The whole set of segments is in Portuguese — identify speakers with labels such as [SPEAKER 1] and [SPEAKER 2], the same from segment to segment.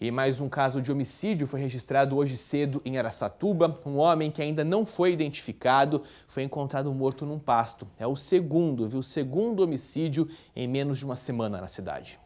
[SPEAKER 1] E mais um caso de homicídio foi registrado hoje cedo em Araçatuba. Um homem que ainda não foi identificado foi encontrado morto num pasto. É o segundo, viu? O segundo homicídio em menos de uma semana na cidade.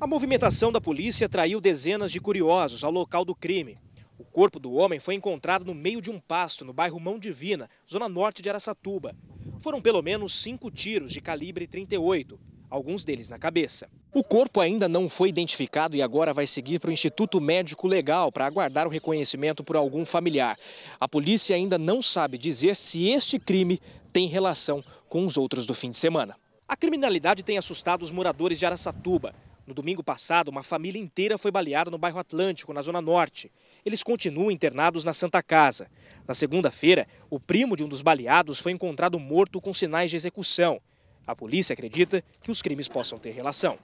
[SPEAKER 2] A movimentação da polícia atraiu dezenas de curiosos ao local do crime. O corpo do homem foi encontrado no meio de um pasto no bairro Mão Divina, zona norte de Araçatuba. Foram pelo menos cinco tiros de calibre 38, alguns deles na cabeça. O corpo ainda não foi identificado e agora vai seguir para o Instituto Médico Legal para aguardar o reconhecimento por algum familiar. A polícia ainda não sabe dizer se este crime tem relação com os outros do fim de semana. A criminalidade tem assustado os moradores de Araçatuba. No domingo passado, uma família inteira foi baleada no bairro Atlântico, na Zona Norte. Eles continuam internados na Santa Casa. Na segunda-feira, o primo de um dos baleados foi encontrado morto com sinais de execução. A polícia acredita que os crimes possam ter relação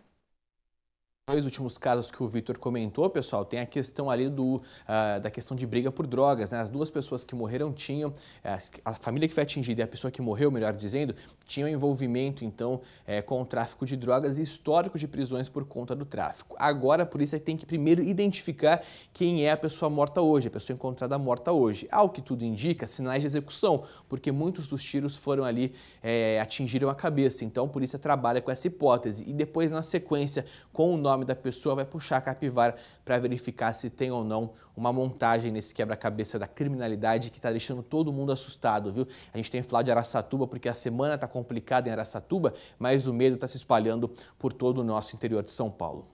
[SPEAKER 1] dois últimos casos que o Vitor comentou, pessoal, tem a questão ali do, uh, da questão de briga por drogas. Né? As duas pessoas que morreram tinham, eh, a família que foi atingida e a pessoa que morreu, melhor dizendo, tinham envolvimento, então, eh, com o tráfico de drogas e histórico de prisões por conta do tráfico. Agora, a polícia tem que primeiro identificar quem é a pessoa morta hoje, a pessoa encontrada morta hoje. Ao que tudo indica, sinais de execução, porque muitos dos tiros foram ali, é, atingiram a cabeça. Então, a polícia trabalha com essa hipótese. E depois, na sequência, com o nome nome da pessoa, vai puxar a capivara para verificar se tem ou não uma montagem nesse quebra-cabeça da criminalidade que está deixando todo mundo assustado, viu? A gente tem que falar de Araçatuba porque a semana está complicada em Araçatuba, mas o medo está se espalhando por todo o nosso interior de São Paulo.